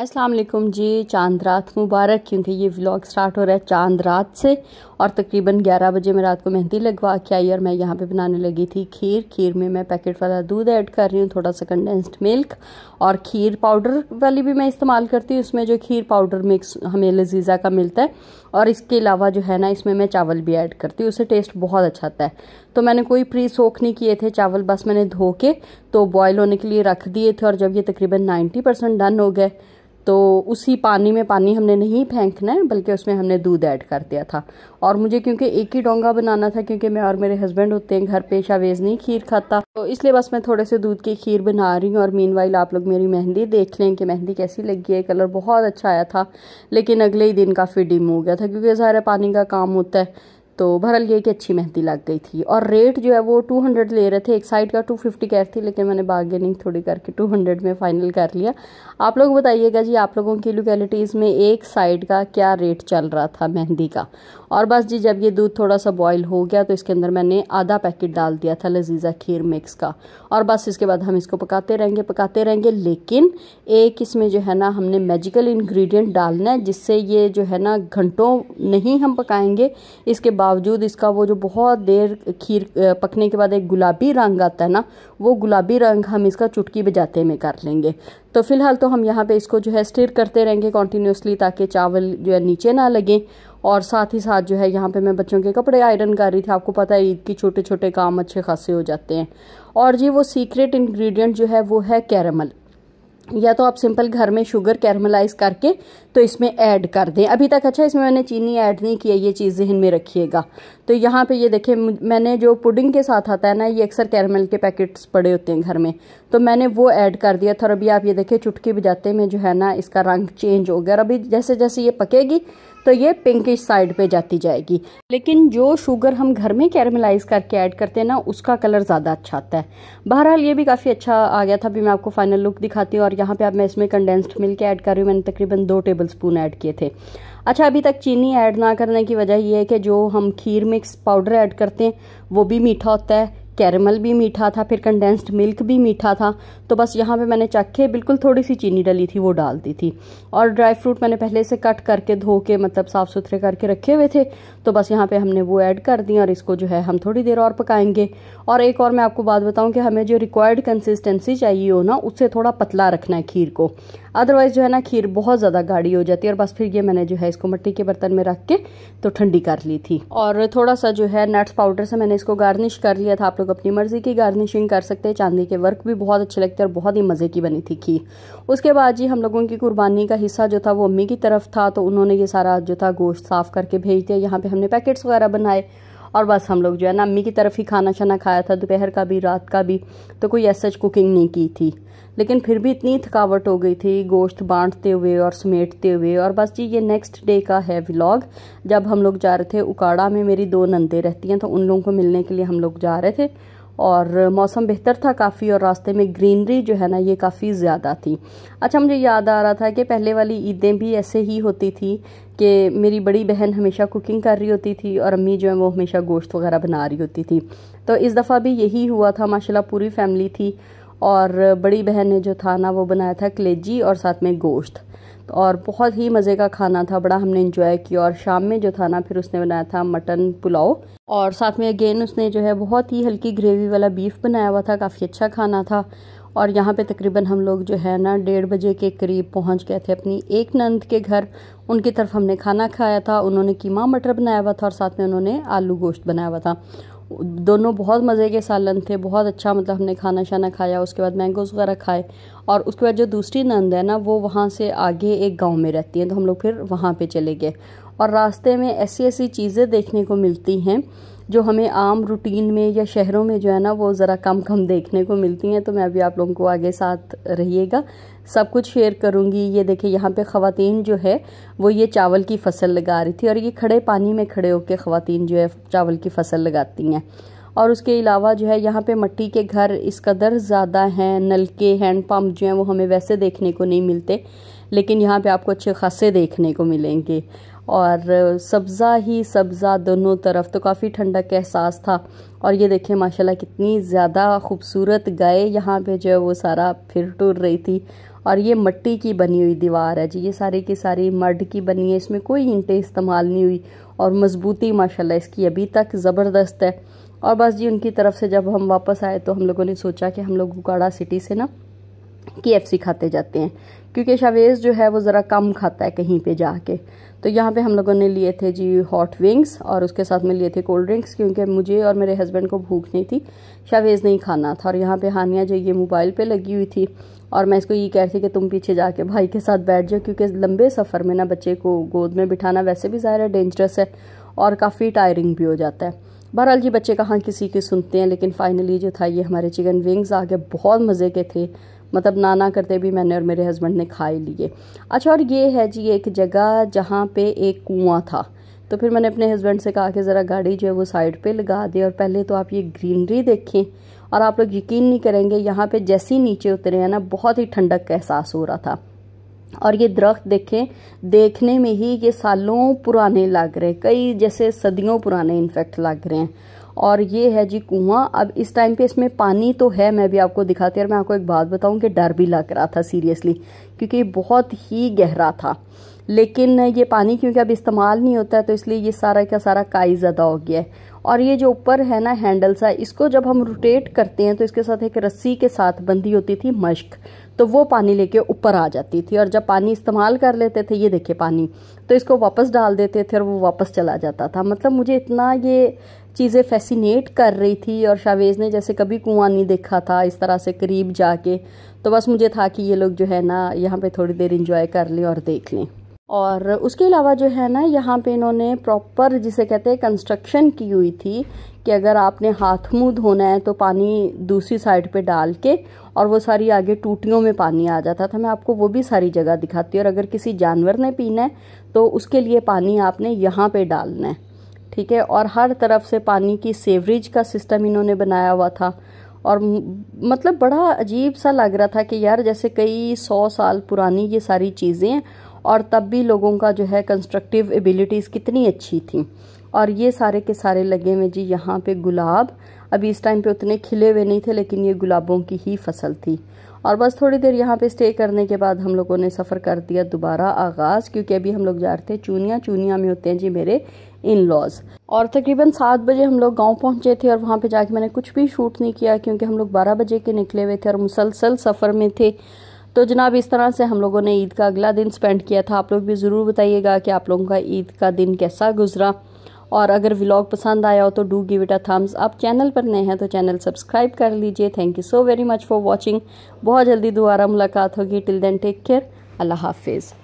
असलम जी चांद रात मुबारक क्योंकि ये व्लॉग स्टार्ट हो रहा है चांद रात से और तकरीबन 11 बजे मैं रात को मेहंदी लगवा के आई और मैं यहाँ पे बनाने लगी थी खीर खीर में मैं पैकेट वाला दूध ऐड कर रही हूँ थोड़ा सा कंडेंस्ड मिल्क और खीर पाउडर वाली भी मैं इस्तेमाल करती हूँ इसमें जो खीर पाउडर मिक्स हमें लजीज़ा का मिलता है और इसके अलावा जो है ना इसमें मैं चावल भी ऐड करती हूँ उससे टेस्ट बहुत अच्छा आता है तो मैंने कोई प्री सोख नहीं किए थे चावल बस मैंने धो के तो बॉयल होने के लिए रख दिए थे और जब ये तकरीबन नाइन्टी डन हो गए तो उसी पानी में पानी हमने नहीं फेंकना है बल्कि उसमें हमने दूध ऐड कर दिया था और मुझे क्योंकि एक ही डोंगा बनाना था क्योंकि मैं और मेरे हस्बैंड होते हैं घर पे शावेज़ नहीं खीर खाता तो इसलिए बस मैं थोड़े से दूध की खीर बना रही हूँ और मीन आप लोग मेरी मेहंदी देख लें कि मेहंदी कैसी लगी है कलर बहुत अच्छा आया था लेकिन अगले ही दिन काफ़ी डिम हो गया था क्योंकि ज़ाहिर पानी का काम होता है तो बहरल ये कि अच्छी मेहंदी लग गई थी और रेट जो है वो टू हंड्रेड ले रहे थे एक साइड का टू फिफ्टी कह थी लेकिन मैंने बार्गेनिंग थोड़ी करके टू हंड्रेड में फ़ाइनल कर लिया आप लोग बताइएगा जी आप लोगों की लोकेलिटीज़ में एक साइड का क्या रेट चल रहा था मेहंदी का और बस जी जब ये दूध थोड़ा सा बॉयल हो गया तो इसके अंदर मैंने आधा पैकेट डाल दिया था लजीज़ा खीर मिक्स का और बस इसके बाद हम इसको पकाते रहेंगे पकाते रहेंगे लेकिन एक इसमें जो है ना हमने मेजिकल इन्ग्रीडियंट डालना है जिससे ये जो है ना घंटों नहीं हम पकाएँगे इसके बाद बावजूद इसका वो जो बहुत देर खीर पकने के बाद एक गुलाबी रंग आता है ना वो गुलाबी रंग हम इसका चुटकी बजाते में कर लेंगे तो फ़िलहाल तो हम यहाँ पे इसको जो है स्टिर करते रहेंगे कॉन्टीन्यूसली ताकि चावल जो है नीचे ना लगें और साथ ही साथ जो है यहाँ पे मैं बच्चों के कपड़े आयरन कर रही थी आपको पता है ईद के छोटे छोटे काम अच्छे खासे हो जाते हैं और जी वो सीक्रेट इंग्रेडिएंट जो है वो है कैरमल या तो आप सिंपल घर में शुगर कैरमलाइज करके तो इसमें ऐड कर दें अभी तक अच्छा इसमें मैंने चीनी ऐड नहीं किया ये चीज़ जहन में रखिएगा तो यहाँ पे ये देखें मैंने जो पुडिंग के साथ आता है ना ये अक्सर कैरमल के पैकेट्स पड़े होते हैं घर में तो मैंने वो ऐड कर दिया था और अभी आप ये देखें चुटकी बजाते में जो है ना इसका रंग चेंज हो गया और अभी जैसे जैसे ये पकेगी तो ये पिंकिश साइड पे जाती जाएगी लेकिन जो शुगर हम घर में कैरमलाइज करके ऐड करते हैं ना उसका कलर ज़्यादा अच्छा आता है बहरहाल ये भी काफ़ी अच्छा आ गया था अभी मैं आपको फाइनल लुक दिखाती हूँ और यहाँ पे आप मैं इसमें कंडेंस्ड मिल्क ऐड कर रही हूँ मैंने तकरीबन दो टेबल स्पून ऐड किए थे अच्छा अभी तक चीनी ऐड ना करने की वजह यह है कि जो हम खीर मिक्स पाउडर ऐड करते हैं वो भी मीठा होता है कैरमल भी मीठा था फिर कंडेंस्ड मिल्क भी मीठा था तो बस यहाँ पे मैंने चख के बिल्कुल थोड़ी सी चीनी डली थी वो डाल दी थी और ड्राई फ्रूट मैंने पहले से कट करके धो के मतलब साफ़ सुथरे करके रखे हुए थे तो बस यहाँ पे हमने वो ऐड कर दी और इसको जो है हम थोड़ी देर और पकाएंगे और एक और मैं आपको बात बताऊँ कि हमें जो रिक्वायर्ड कंसिस्टेंसी चाहिए हो ना उससे थोड़ा पतला रखना है खीर को अदरवाइज़ जो है ना खीर बहुत ज़्यादा गाढ़ी हो जाती है और बस फिर ये मैंने जो है इसको मिट्टी के बर्तन में रख के तो ठंडी कर ली थी और थोड़ा सा जो है नट्स पाउडर से मैंने इसको गार्निश कर लिया था आप लोग अपनी मर्ज़ी की गार्निशिंग कर सकते हैं चांदी के वर्क भी बहुत अच्छे लगते हैं और बहुत ही मज़े की बनी थी खीर उसके बाद जी हम लोगों की कुर्बानी का हिस्सा जो था वो अम्मी की तरफ था तो उन्होंने ये सारा जो था गोश्त साफ़ करके भेज दिया यहाँ पर हमने पैकेट्स वगैरह बनाए और बस हम लोग जो है ना अम्मी की तरफ ही खाना छाना खाया था दोपहर का भी रात का भी तो कोई ऐसा कुकिंग नहीं की थी लेकिन फिर भी इतनी थकावट हो गई थी गोश्त बांटते हुए और समेटते हुए और बस जी ये नेक्स्ट डे का है व्लॉग जब हम लोग जा रहे थे उकाड़ा में मेरी दो नंदे रहती हैं तो उन लोगों को मिलने के लिए हम लोग जा रहे थे और मौसम बेहतर था काफ़ी और रास्ते में ग्रीनरी जो है ना ये काफ़ी ज़्यादा थी अच्छा मुझे याद आ रहा था कि पहले वाली ईदें भी ऐसे ही होती थी कि मेरी बड़ी बहन हमेशा कुकिंग कर रही होती थी और अम्मी जो है वो हमेशा गोश्त वगैरह बना रही होती थी तो इस दफ़ा भी यही हुआ था माशाल्लाह पूरी फैमिली थी और बड़ी बहन ने जो था ना वो बनाया था कलेजी और साथ में गोश्त और बहुत ही मज़े का खाना था बड़ा हमने इंजॉय किया और शाम में जो था ना फिर उसने बनाया था मटन पुलाव और साथ में अगेन उसने जो है बहुत ही हल्की ग्रेवी वाला बीफ बनाया हुआ था काफ़ी अच्छा खाना था और यहाँ पे तकरीबन हम लोग जो है ना डेढ़ बजे के करीब पहुँच गए थे अपनी एक नंद के घर उनकी तरफ हमने खाना खाया था उन्होंने कीमा मटर बनाया हुआ था और साथ में उन्होंने आलू गोश्त बनाया हुआ था दोनों बहुत मज़े के सालन थे बहुत अच्छा मतलब हमने खाना शाना खाया उसके बाद मैंगोज़ वगैरह खाए और उसके बाद जो दूसरी नंद है ना वो वहाँ से आगे एक गांव में रहती हैं तो हम लोग फिर वहाँ पे चले गए और रास्ते में ऐसी ऐसी चीज़ें देखने को मिलती हैं जो हमें आम रूटीन में या शहरों में जो है ना वो ज़रा कम कम देखने को मिलती हैं तो मैं अभी आप लोगों को आगे साथ रहिएगा सब कुछ शेयर करूँगी ये देखिए यहाँ पे ख़वान जो है वो ये चावल की फसल लगा रही थी और ये खड़े पानी में खड़े होकर ख़वान जो है चावल की फसल लगाती हैं और उसके अलावा जो है यहाँ पे मट्टी के घर इस कदर ज़्यादा हैं नलके हैंड जो हैं वो हमें वैसे देखने को नहीं मिलते लेकिन यहाँ पे आपको अच्छे खासे देखने को मिलेंगे और सब्ज़ा ही सब्ज़ा दोनों तरफ तो काफ़ी ठंडक का एहसास था और ये देखें माशाल्लाह कितनी ज़्यादा खूबसूरत गाय यहाँ पे जो है वो सारा फिर टूर रही थी और ये मट्टी की बनी हुई दीवार है जी ये सारी की सारी मड की बनी है इसमें कोई ईंटें इस्तेमाल नहीं हुई और मज़बूती माशाल्लाह इसकी अभी तक ज़बरदस्त है और बस जी उनकी तरफ से जब हम वापस आए तो हम लोगों ने सोचा कि हम लोग गुकाड़ा सिटी से ना के खाते जाते हैं क्योंकि शावेज़ जो है वो ज़रा कम खाता है कहीं पे जाके तो यहाँ पे हम लोगों ने लिए थे जी हॉट विंग्स और उसके साथ में लिए थे कोल्ड ड्रिंक्स क्योंकि मुझे और मेरे हस्बैंड को भूख नहीं थी शावेज़ नहीं खाना था और यहाँ पे हानिया जो ये मोबाइल पे लगी हुई थी और मैं इसको ये कह रही थी कि तुम पीछे जाके भाई के साथ बैठ जाओ क्योंकि लंबे सफ़र में ना बच्चे को गोद में बिठाना वैसे भी ज़ाहिर है डेंजरस है और काफ़ी टायरिंग भी हो जाता है बहरहाल जी बच्चे कहाँ किसी की सुनते हैं लेकिन फ़ाइनली जो था ये हमारे चिकन विंग्स आगे बहुत मज़े के थे मतलब ना ना करते भी मैंने और मेरे हस्बैंड ने खा ही लिए अच्छा और ये है जी एक जगह जहाँ पे एक कुआं था तो फिर मैंने अपने हस्बैंड से कहा कि ज़रा गाड़ी जो है वो साइड पे लगा दे और पहले तो आप ये ग्रीनरी देखें और आप लोग यकीन नहीं करेंगे यहाँ पे जैसे ही नीचे उतरे हैं ना बहुत ही ठंडक का एहसास हो रहा था और ये दरख्त देखें देखने में ही ये सालों पुराने लग रहे कई जैसे सदियों पुराने इनफेक्ट लग रहे हैं और ये है जी कुआं अब इस टाइम पे इसमें पानी तो है मैं भी आपको दिखाती और मैं आपको एक बात बताऊं कि डर भी लग रहा था सीरियसली क्योंकि बहुत ही गहरा था लेकिन ये पानी क्योंकि अब इस्तेमाल नहीं होता है तो इसलिए ये सारा का सारा काई ज़्यादा हो गया है और ये जो ऊपर है ना हैंडल सा इसको जब हम रोटेट करते हैं तो इसके साथ एक रस्सी के साथ बंधी होती थी मश्क तो वो पानी लेके ऊपर आ जाती थी और जब पानी इस्तेमाल कर लेते थे ये देखिए पानी तो इसको वापस डाल देते थे और वो वापस चला जाता था मतलब मुझे इतना ये चीज़ें फैसिनेट कर रही थी और शावेज़ ने जैसे कभी कुआं नहीं देखा था इस तरह से करीब जाके तो बस मुझे था कि ये लोग जो है ना यहाँ पे थोड़ी देर इंजॉय कर लें और देख लें और उसके अलावा जो है ना यहाँ पे इन्होंने प्रॉपर जिसे कहते हैं कंस्ट्रक्शन की हुई थी कि अगर आपने हाथ मुँह धोना है तो पानी दूसरी साइड पे डाल के और वो सारी आगे टूटियों में पानी आ जाता था मैं आपको वो भी सारी जगह दिखाती हूँ और अगर किसी जानवर ने पीना है तो उसके लिए पानी आपने यहाँ पे डालना है ठीक है और हर तरफ से पानी की सेवरेज का सिस्टम इन्होंने बनाया हुआ था और मतलब बड़ा अजीब सा लग रहा था कि यार जैसे कई सौ साल पुरानी ये सारी चीज़ें और तब भी लोगों का जो है कंस्ट्रक्टिव एबिलिटीज़ कितनी अच्छी थी और ये सारे के सारे लगे हुए जी यहाँ पे गुलाब अभी इस टाइम पे उतने खिले हुए नहीं थे लेकिन ये गुलाबों की ही फसल थी और बस थोड़ी देर यहाँ पे स्टे करने के बाद हम लोगों ने सफ़र कर दिया दोबारा आगाज़ क्योंकि अभी हम लोग जा रहे थे चूनिया चूनिया में होते हैं जी मेरे इन लॉज और तकरीबन सात बजे हम लोग गांव पहुंचे थे और वहां पे जाके मैंने कुछ भी शूट नहीं किया क्योंकि हम लोग बारह बजे के निकले हुए थे और मुसलसल सफ़र में थे तो जनाब इस तरह से हम लोगों ने ईद का अगला दिन स्पेंड किया था आप लोग भी ज़रूर बताइएगा कि आप लोगों का ईद का दिन कैसा गुजरा और अगर व्लॉग पसंद आया हो तो do give it a thumbs आप चैनल पर नए हैं तो चैनल सब्सक्राइब कर लीजिए thank you so very much for watching बहुत जल्दी दोबारा मुलाकात होगी टिल देन टेक केयर अल्लाह हाफिज़